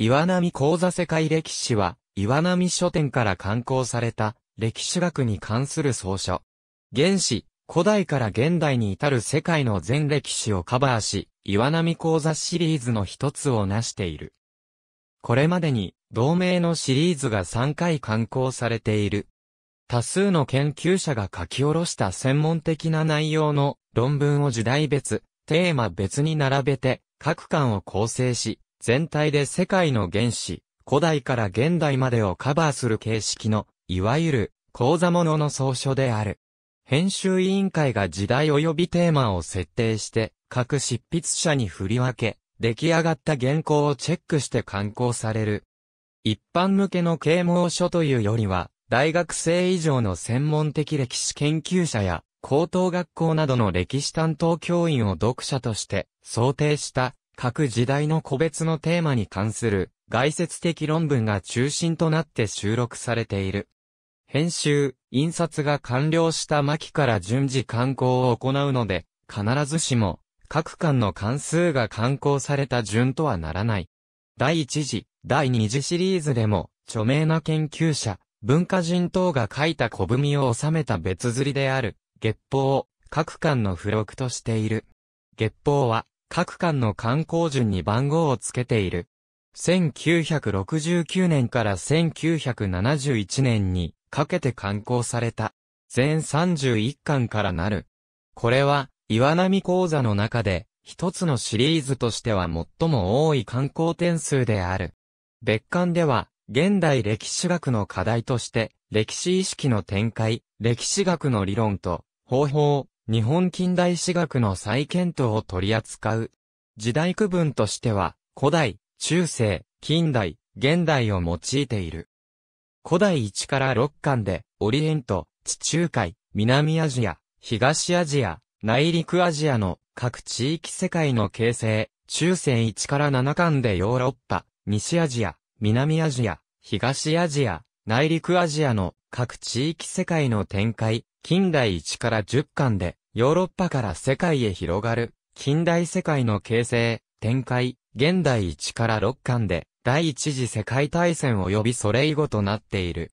岩波講座世界歴史は、岩波書店から刊行された、歴史学に関する総書。原始、古代から現代に至る世界の全歴史をカバーし、岩波講座シリーズの一つを成している。これまでに、同名のシリーズが3回刊行されている。多数の研究者が書き下ろした専門的な内容の論文を時代別、テーマ別に並べて、各巻を構成し、全体で世界の原始、古代から現代までをカバーする形式の、いわゆる、講座ものの総書である。編集委員会が時代及びテーマを設定して、各執筆者に振り分け、出来上がった原稿をチェックして刊行される。一般向けの啓蒙書というよりは、大学生以上の専門的歴史研究者や、高等学校などの歴史担当教員を読者として想定した各時代の個別のテーマに関する概説的論文が中心となって収録されている。編集、印刷が完了した巻から順次刊行を行うので、必ずしも、各巻の関数が刊行された順とはならない。第1次、第2次シリーズでも、著名な研究者、文化人等が書いた小文を収めた別釣りである、月報を各巻の付録としている。月報は、各館の観光順に番号をつけている。1969年から1971年にかけて刊行された。全31巻からなる。これは、岩波講座の中で、一つのシリーズとしては最も多い観光点数である。別館では、現代歴史学の課題として、歴史意識の展開、歴史学の理論と、方法、日本近代史学の再検討を取り扱う。時代区分としては、古代、中世、近代、現代を用いている。古代1から6巻で、オリエント、地中海、南アジア、東アジア、内陸アジアの各地域世界の形成、中世1から7巻でヨーロッパ、西アジア、南アジア、東アジア、内陸アジアの各地域世界の展開、近代1から10巻で、ヨーロッパから世界へ広がる、近代世界の形成、展開、現代1から6巻で、第一次世界大戦及びそれ以後となっている。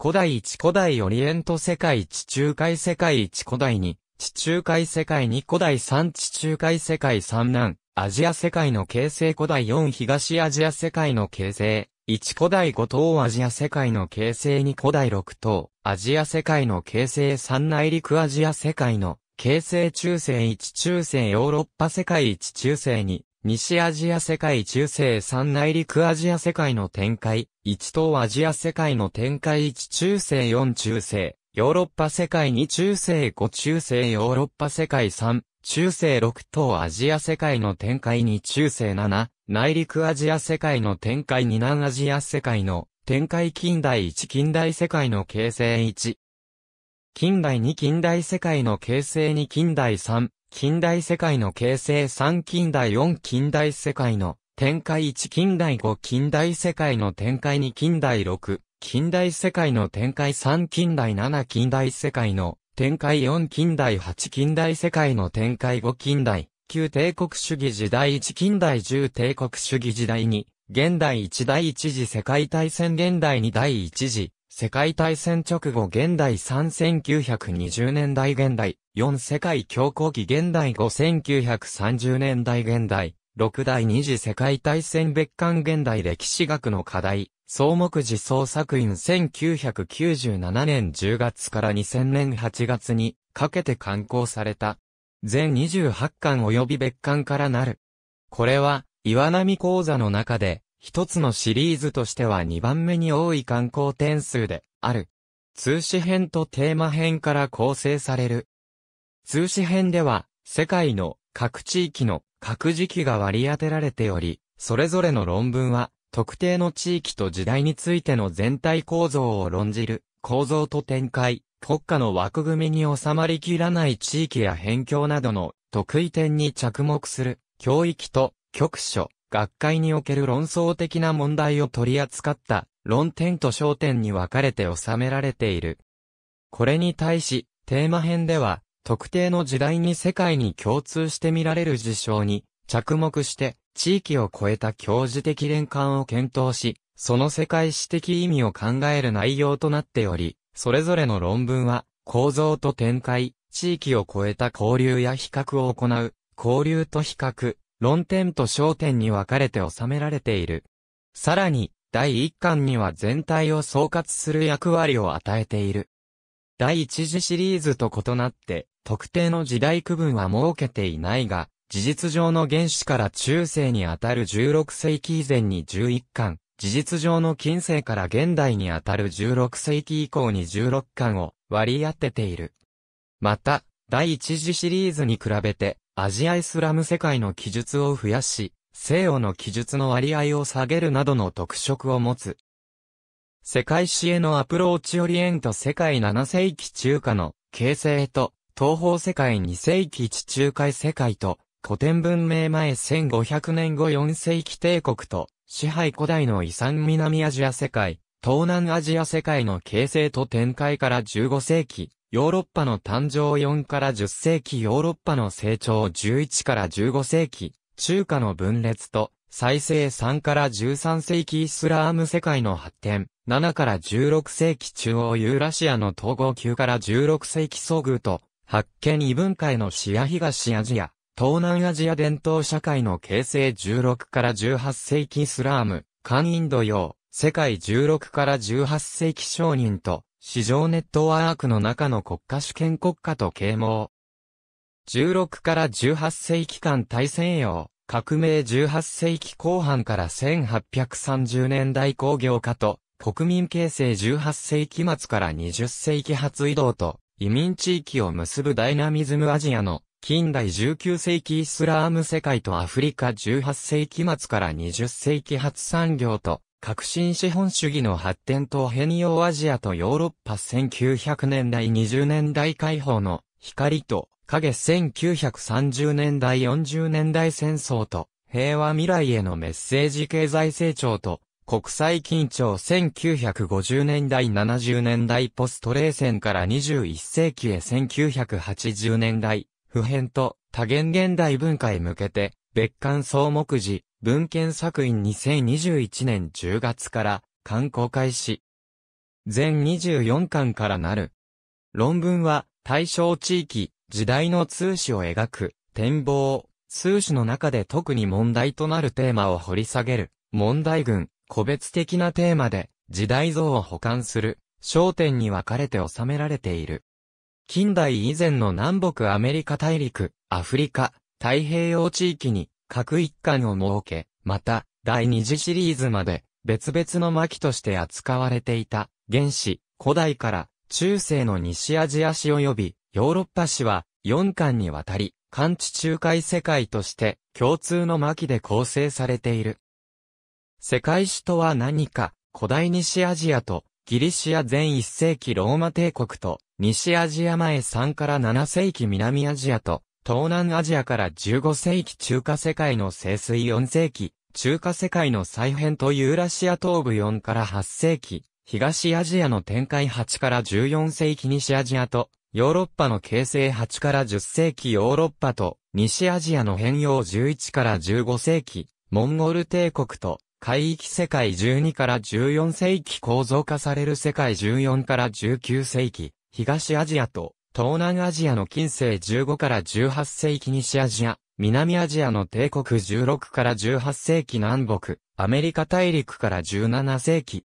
古代1古代オリエント世界地中海世界1古代2、地中海世界2古代3地中海世界3南、アジア世界の形成古代4東アジア世界の形成、1古代5島アジア世界の形成2古代6島、アジア世界の形成3内陸アジア世界の形成中世1中世ヨーロッパ世界1中世2、西アジア世界中世3内陸アジア世界の展開、1島アジア世界の展開1中世4中世、ヨーロッパ世界2中世5中世ヨーロッパ世界3、中世6等アジア世界の展開に中世7、内陸アジア世界の展開に南アジア世界の展開近代1近代世界の形成1。近代2近代世界の形成2近代3、近代世界の形成3近代4近代世界の展開1近代5近代世界の展開2近代6、近代世界の展開3近代7近代世界の展開4近代8近代世界の展開5近代、旧帝国主義時代1近代10帝国主義時代2、現代1第一次世界大戦現代2第一次、世界大戦直後現代3920年代現代、4世界恐慌期現代5930年代現代、6第二次世界大戦別館現代歴史学の課題、総目寺創作院1997年10月から2000年8月にかけて刊行された。全28巻及び別巻からなる。これは、岩波講座の中で、一つのシリーズとしては2番目に多い観光点数である。通史編とテーマ編から構成される。通史編では、世界の各地域の各時期が割り当てられており、それぞれの論文は特定の地域と時代についての全体構造を論じる、構造と展開、国家の枠組みに収まりきらない地域や辺境などの得意点に着目する、教育と局所、学会における論争的な問題を取り扱った論点と焦点に分かれて収められている。これに対し、テーマ編では、特定の時代に世界に共通して見られる事象に着目して、地域を超えた教授的連関を検討し、その世界史的意味を考える内容となっており、それぞれの論文は、構造と展開、地域を超えた交流や比較を行う、交流と比較、論点と焦点に分かれて収められている。さらに、第一巻には全体を総括する役割を与えている。第一次シリーズと異なって、特定の時代区分は設けていないが、事実上の原始から中世にあたる16世紀以前に11巻、事実上の近世から現代にあたる16世紀以降に16巻を割り当てている。また、第一次シリーズに比べて、アジアイスラム世界の記述を増やし、西洋の記述の割合を下げるなどの特色を持つ。世界史へのアプローチオリエント世界7世紀中華の形成と、東方世界2世紀地中海世界と、古典文明前1500年後4世紀帝国と、支配古代の遺産南アジア世界、東南アジア世界の形成と展開から15世紀、ヨーロッパの誕生4から10世紀ヨーロッパの成長11から15世紀、中華の分裂と、再生3から13世紀イスラーム世界の発展、7から16世紀中央ユーラシアの統合級から16世紀遭遇と、発見異文化への視野東アジア、東南アジア伝統社会の形成16から18世紀イスラーム、関インド洋、世界16から18世紀商人と、市場ネットワークの中の国家主権国家と啓蒙。16から18世紀間大西洋、革命18世紀後半から1830年代工業化と、国民形成18世紀末から20世紀初移動と、移民地域を結ぶダイナミズムアジアの近代19世紀イスラーム世界とアフリカ18世紀末から20世紀初産業と革新資本主義の発展と変容アジアとヨーロッパ1900年代20年代解放の光と影1930年代40年代戦争と平和未来へのメッセージ経済成長と国際緊張1950年代70年代ポスト冷戦から21世紀へ1980年代普遍と多元現代文化へ向けて、別館総目次、文献作品2021年10月から刊行開始。全24巻からなる。論文は、対象地域、時代の通史を描く、展望、通史の中で特に問題となるテーマを掘り下げる、問題群、個別的なテーマで、時代像を保管する、焦点に分かれて収められている。近代以前の南北アメリカ大陸、アフリカ、太平洋地域に各一巻を設け、また、第二次シリーズまで別々の巻として扱われていた、原始、古代から中世の西アジア史及びヨーロッパ史は4巻にわたり、漢地中海世界として共通の巻で構成されている。世界史とは何か、古代西アジアとギリシア全1世紀ローマ帝国と西アジア前3から7世紀南アジアと、東南アジアから15世紀中華世界の清水4世紀、中華世界の再編とユーラシア東部4から8世紀、東アジアの展開8から14世紀西アジアと、ヨーロッパの形成8から10世紀ヨーロッパと、西アジアの変容11から15世紀、モンゴル帝国と、海域世界12から14世紀構造化される世界14から19世紀、東アジアと東南アジアの近世15から18世紀西アジア、南アジアの帝国16から18世紀南北、アメリカ大陸から17世紀。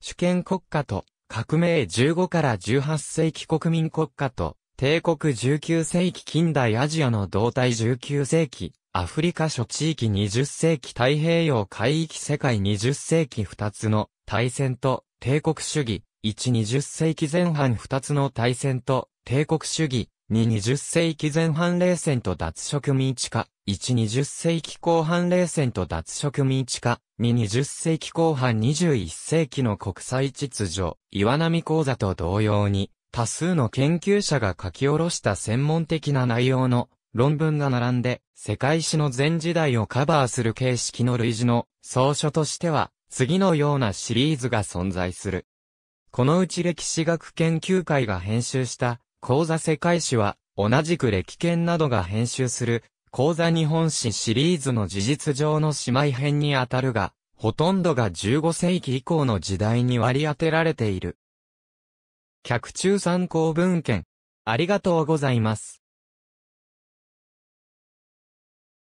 主権国家と革命15から18世紀国民国家と帝国19世紀近代アジアの動態19世紀、アフリカ諸地域20世紀太平洋海域世界20世紀2つの大戦と帝国主義、120世紀前半2つの大戦と、帝国主義、220世紀前半冷戦と脱植民地化、120世紀後半冷戦と脱植民地化、220世紀後半21世紀の国際秩序、岩波講座と同様に、多数の研究者が書き下ろした専門的な内容の論文が並んで、世界史の全時代をカバーする形式の類似の総書としては、次のようなシリーズが存在する。このうち歴史学研究会が編集した講座世界史は、同じく歴研などが編集する講座日本史シリーズの事実上の姉妹編にあたるが、ほとんどが15世紀以降の時代に割り当てられている。客中参考文献。ありがとうございます。